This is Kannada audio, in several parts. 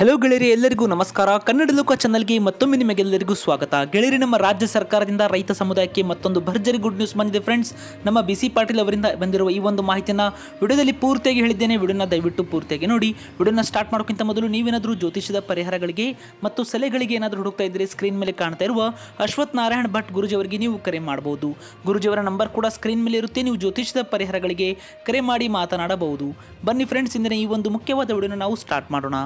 ಹಲೋ ಗೆಳೆಯರಿ ಎಲ್ಲರಿಗೂ ನಮಸ್ಕಾರ ಕನ್ನಡ ಲೋಕ ಚಾನಲ್ಗೆ ಮತ್ತೊಮ್ಮೆ ನಿಮಗೆಲ್ಲರಿಗೂ ಸ್ವಾಗತ ಗೆಳೆಯರಿ ನಮ್ಮ ರಾಜ್ಯ ಸರ್ಕಾರದಿಂದ ರೈತ ಸಮುದಾಯಕ್ಕೆ ಮತ್ತೊಂದು ಭರ್ಜರಿ ಗುಡ್ ನ್ಯೂಸ್ ಬಂದಿದೆ ಫ್ರೆಂಡ್ಸ್ ನಮ್ಮ ಬಿಸಿ ಪಾಟೀಲ್ ಅವರಿಂದ ಬಂದಿರುವ ಈ ಒಂದು ಮಾಹಿತಿಯನ್ನು ವಿಡಿಯೋದಲ್ಲಿ ಪೂರ್ತಿಯಾಗಿ ಹೇಳಿದ್ದೇನೆ ವಿಡಿಯೋನ ದಯವಿಟ್ಟು ಪೂರ್ತಿಯಾಗಿ ನೋಡಿ ವಿಡಿಯೋನ ಸ್ಟಾರ್ಟ್ ಮಾಡೋಕ್ಕಿಂತ ಮೊದಲು ನೀವೇನಾದರೂ ಜ್ಯೋತಿಷದ ಪರಿಹಾರಗಳಿಗೆ ಮತ್ತು ಸಲಹೆಗಳಿಗೆ ಏನಾದರೂ ಹುಡುಕ್ತಾ ಇದ್ದರೆ ಸ್ಕ್ರೀನ್ ಮೇಲೆ ಕಾಣ್ತಾ ಇರುವ ಅಶ್ವಥ್ ನಾರಾಯಣ್ ಭಟ್ ಗುರುಜಿಯವರಿಗೆ ನೀವು ಕರೆ ಮಾಡಬಹುದು ಗುರುಜಿಯವರ ನಂಬರ್ ಕೂಡ ಸ್ಕ್ರೀನ್ ಮೇಲೆ ಇರುತ್ತೆ ನೀವು ಜ್ಯೋತಿಷದ ಪರಿಹಾರಗಳಿಗೆ ಕರೆ ಮಾಡಿ ಮಾತನಾಡಬಹುದು ಬನ್ನಿ ಫ್ರೆಂಡ್ಸ್ ಇಂದಿನ ಈ ಒಂದು ಮುಖ್ಯವಾದ ವಿಡಿಯೋನ ನಾವು ಸ್ಟಾರ್ಟ್ ಮಾಡೋಣ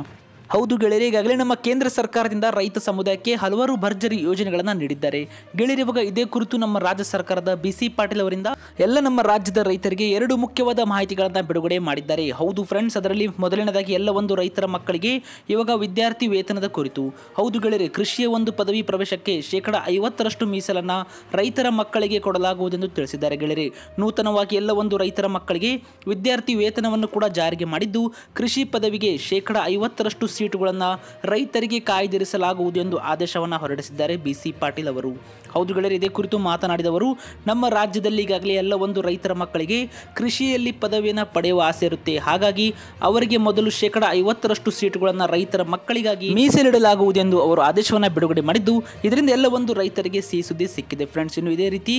ಹೌದು ಗೆಳೆಯರೆ ಈಗಾಗಲೇ ನಮ್ಮ ಕೇಂದ್ರ ಸರ್ಕಾರದಿಂದ ರೈತ ಸಮುದಾಯಕ್ಕೆ ಹಲವಾರು ಭರ್ಜರಿ ಯೋಜನೆಗಳನ್ನು ನೀಡಿದ್ದಾರೆ ಗೆಳೆಯರಿವಾಗ ಇದೇ ಕುರಿತು ನಮ್ಮ ರಾಜ್ಯ ಸರ್ಕಾರದ ಬಿ ಸಿ ಪಾಟೀಲ್ ಅವರಿಂದ ಎಲ್ಲ ನಮ್ಮ ರಾಜ್ಯದ ರೈತರಿಗೆ ಎರಡು ಮುಖ್ಯವಾದ ಮಾಹಿತಿಗಳನ್ನು ಬಿಡುಗಡೆ ಮಾಡಿದ್ದಾರೆ ಹೌದು ಫ್ರೆಂಡ್ಸ್ ಅದರಲ್ಲಿ ಮೊದಲನೇದಾಗಿ ಎಲ್ಲ ಒಂದು ರೈತರ ಮಕ್ಕಳಿಗೆ ಇವಾಗ ವಿದ್ಯಾರ್ಥಿ ವೇತನದ ಕುರಿತು ಹೌದು ಗೆಳೆಯರೆ ಕೃಷಿಯ ಒಂದು ಪದವಿ ಪ್ರವೇಶಕ್ಕೆ ಶೇಕಡ ಐವತ್ತರಷ್ಟು ಮೀಸಲನ್ನು ರೈತರ ಮಕ್ಕಳಿಗೆ ಕೊಡಲಾಗುವುದೆಂದು ತಿಳಿಸಿದ್ದಾರೆ ಗೆಳೆಯರೆ ನೂತನವಾಗಿ ಎಲ್ಲ ಒಂದು ರೈತರ ಮಕ್ಕಳಿಗೆ ವಿದ್ಯಾರ್ಥಿ ವೇತನವನ್ನು ಕೂಡ ಜಾರಿಗೆ ಮಾಡಿದ್ದು ಕೃಷಿ ಪದವಿಗೆ ಶೇಕಡ ಐವತ್ತರಷ್ಟು ಸೀಟುಗಳನ್ನು ರೈತರಿಗೆ ಕಾಯ್ದಿರಿಸಲಾಗುವುದು ಎಂದು ಆದೇಶವನ್ನು ಹೊರಡಿಸಿದ್ದಾರೆ ಬಿ ಸಿ ಪಾಟೀಲ್ ಅವರು ಹೌದು ಗೆಳೆಯರು ಇದೇ ಕುರಿತು ಮಾತನಾಡಿದವರು ನಮ್ಮ ರಾಜ್ಯದಲ್ಲಿ ಈಗಾಗಲೇ ಎಲ್ಲ ಒಂದು ರೈತರ ಮಕ್ಕಳಿಗೆ ಕೃಷಿಯಲ್ಲಿ ಪದವಿಯನ್ನು ಪಡೆಯುವ ಆಸೆ ಇರುತ್ತೆ ಹಾಗಾಗಿ ಅವರಿಗೆ ಮೊದಲು ಶೇಕಡ ಐವತ್ತರಷ್ಟು ಸೀಟುಗಳನ್ನು ರೈತರ ಮಕ್ಕಳಿಗಾಗಿ ಮೀಸಲಿಡಲಾಗುವುದು ಎಂದು ಅವರು ಆದೇಶವನ್ನು ಬಿಡುಗಡೆ ಮಾಡಿದ್ದು ಇದರಿಂದ ಎಲ್ಲ ಒಂದು ರೈತರಿಗೆ ಸಿಹಿ ಸುದ್ದಿ ಸಿಕ್ಕಿದೆ ಫ್ರೆಂಡ್ಸ್ ಇನ್ನು ಇದೇ ರೀತಿ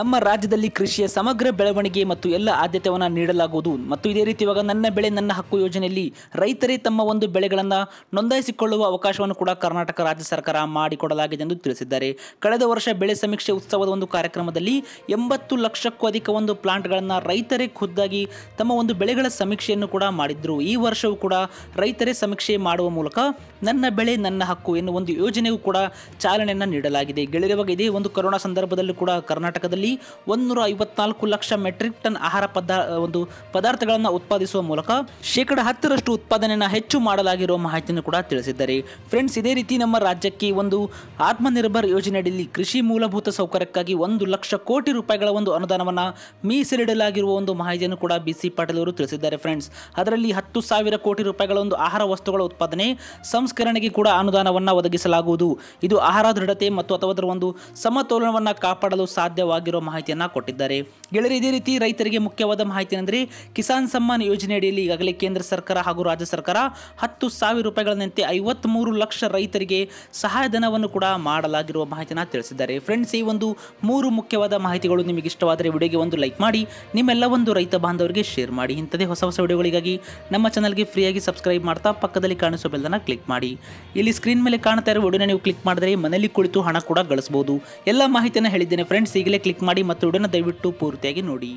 ನಮ್ಮ ರಾಜ್ಯದಲ್ಲಿ ಕೃಷಿಯ ಸಮಗ್ರ ಬೆಳವಣಿಗೆ ಮತ್ತು ಎಲ್ಲ ಆದ್ಯತೆಯನ್ನು ನೀಡಲಾಗುವುದು ಮತ್ತು ಇದೇ ರೀತಿ ಇವಾಗ ನನ್ನ ಬೆಳೆ ನನ್ನ ಹಕ್ಕು ಯೋಜನೆಯಲ್ಲಿ ರೈತರೇ ತಮ್ಮ ಒಂದು ಬೆಳೆಗಳನ್ನು ನೋಂದಾಯಿಸಿಕೊಳ್ಳುವ ಅವಕಾಶವನ್ನು ಕೂಡ ಕರ್ನಾಟಕ ರಾಜ್ಯ ಸರ್ಕಾರ ಮಾಡಿಕೊಡಲಾಗಿದೆ ಎಂದು ತಿಳಿಸಿದ್ದಾರೆ ಕಳೆದ ವರ್ಷ ಬೆಳೆ ಸಮೀಕ್ಷೆ ಉತ್ಸವದ ಒಂದು ಕಾರ್ಯಕ್ರಮದಲ್ಲಿ ಎಂಬತ್ತು ಲಕ್ಷಕ್ಕೂ ಅಧಿಕ ಒಂದು ಪ್ಲಾಂಟ್ಗಳನ್ನು ರೈತರೇ ಖುದ್ದಾಗಿ ತಮ್ಮ ಒಂದು ಬೆಳೆಗಳ ಸಮೀಕ್ಷೆಯನ್ನು ಕೂಡ ಮಾಡಿದ್ರು ಈ ವರ್ಷವೂ ಕೂಡ ರೈತರೇ ಸಮೀಕ್ಷೆ ಮಾಡುವ ಮೂಲಕ ನನ್ನ ಬೆಳೆ ನನ್ನ ಹಕ್ಕು ಎನ್ನುವ ಒಂದು ಯೋಜನೆಗೂ ಕೂಡ ಚಾಲನೆಯನ್ನು ನೀಡಲಾಗಿದೆ ಗೆಳೆಯವಾಗ ಇದೇ ಒಂದು ಕೊರೋನಾ ಸಂದರ್ಭದಲ್ಲೂ ಕೂಡ ಕರ್ನಾಟಕದಲ್ಲಿ ಒಂದೂರ ಐವತ್ನಾಲ್ಕು ಲಕ್ಷ ಮೆಟ್ರಿಕ್ ಟನ್ ಆಹಾರ ಪದಾರ್ಥ ಒಂದು ಪದಾರ್ಥಗಳನ್ನು ಉತ್ಪಾದಿಸುವ ಮೂಲಕ ಶೇಕಡ ಹತ್ತರಷ್ಟು ಉತ್ಪಾದನೆಯನ್ನು ಹೆಚ್ಚು ಮಾಡಲಾಗಿರುವ ಮಾಹಿತಿಯನ್ನು ಕೂಡ ತಿಳಿಸಿದ್ದಾರೆ ಫ್ರೆಂಡ್ಸ್ ಇದೇ ರೀತಿ ನಮ್ಮ ರಾಜ್ಯಕ್ಕೆ ಒಂದು ಆತ್ಮನಿರ್ಭರ್ ಯೋಜನೆಯಡಿಯಲ್ಲಿ ಕೃಷಿ ಮೂಲಭೂತ ಸೌಕರ್ಯಕ್ಕಾಗಿ ಒಂದು ಲಕ್ಷ ಕೋಟಿ ರೂಪಾಯಿಗಳ ಒಂದು ಅನುದಾನವನ್ನು ಮೀಸಲಿಡಲಾಗಿರುವ ಒಂದು ಮಾಹಿತಿಯನ್ನು ಕೂಡ ಬಿ ಸಿ ಪಾಟೀಲ್ ಅವರು ತಿಳಿಸಿದ್ದಾರೆ ಫ್ರೆಂಡ್ಸ್ ಅದರಲ್ಲಿ ಹತ್ತು ಸಾವಿರ ಕೋಟಿ ರೂಪಾಯಿಗಳ ಒಂದು ಆಹಾರ ವಸ್ತುಗಳ ಉತ್ಪಾದನೆ ಸಂಸ್ಕರಣೆಗೆ ಕೂಡ ಅನುದಾನವನ್ನು ಒದಗಿಸಲಾಗುವುದು ಇದು ಆಹಾರ ದೃಢತೆ ಮತ್ತು ಅಥವಾ ಅದರ ಒಂದು ಸಮತೋಲನವನ್ನು ಕಾಪಾಡಲು ಸಾಧ್ಯವಾಗಿರುವ ಮಾಹಿತಿಯನ್ನು ಕೊಟ್ಟಿದ್ದಾರೆ ಗೆಳೆಯರು ಇದೇ ರೀತಿ ರೈತರಿಗೆ ಮುಖ್ಯವಾದ ಮಾಹಿತಿ ಅಂದರೆ ಕಿಸಾನ್ ಸಮ್ಮಾನ್ ಯೋಜನೆಯಡಿಯಲ್ಲಿ ಈಗಾಗಲೇ ಕೇಂದ್ರ ಸರ್ಕಾರ ಹಾಗೂ ರಾಜ್ಯ ಸರ್ಕಾರ ಹತ್ತು ಸಾವಿರ ಸಾವಿರ ರೂಪಾಯಿಗಳಂತೆ ಐವತ್ತ್ಮೂರು ಲಕ್ಷ ರೈತರಿಗೆ ಸಹಾಯಧನವನ್ನು ಕೂಡ ಮಾಡಲಾಗಿರುವ ಮಾಹಿತಿಯನ್ನು ತಿಳಿಸಿದ್ದಾರೆ ಫ್ರೆಂಡ್ಸ್ ಈ ಒಂದು ಮೂರು ಮುಖ್ಯವಾದ ಮಾಹಿತಿಗಳು ನಿಮಗೆ ಇಷ್ಟವಾದರೆ ವಿಡಿಯೋಗೆ ಒಂದು ಲೈಕ್ ಮಾಡಿ ನಿಮ್ಮೆಲ್ಲ ಒಂದು ರೈತ ಬಾಂಧವರಿಗೆ ಶೇರ್ ಮಾಡಿ ಇಂಥದೇ ಹೊಸ ಹೊಸ ವಿಡಿಯೋಗಳಿಗಾಗಿ ನಮ್ಮ ಚಾನಲ್ಗೆ ಫ್ರೀಯಾಗಿ ಸಬ್ಸ್ಕ್ರೈಬ್ ಮಾಡ್ತಾ ಪಕ್ಕದಲ್ಲಿ ಕಾಣಿಸುವ ಬೆಲ್ಲನ್ನು ಕ್ಲಿಕ್ ಮಾಡಿ ಇಲ್ಲಿ ಸ್ಕ್ರೀನ್ ಮೇಲೆ ಕಾಣ್ತಾ ಇರೋ ವಿಡಿಯೋನ ನೀವು ಕ್ಲಿಕ್ ಮಾಡಿದರೆ ಮನೆಯಲ್ಲಿ ಕುಳಿತು ಹಣ ಕೂಡ ಗಳಿಸಬಹುದು ಎಲ್ಲ ಮಾಹಿತಿಯನ್ನು ಹೇಳಿದ್ದೇನೆ ಫ್ರೆಂಡ್ಸ್ ಈಗಲೇ ಕ್ಲಿಕ್ ಮಾಡಿ ಮತ್ತು ವಿಡಿಯೋನ ದಯವಿಟ್ಟು ಪೂರ್ತಿಯಾಗಿ ನೋಡಿ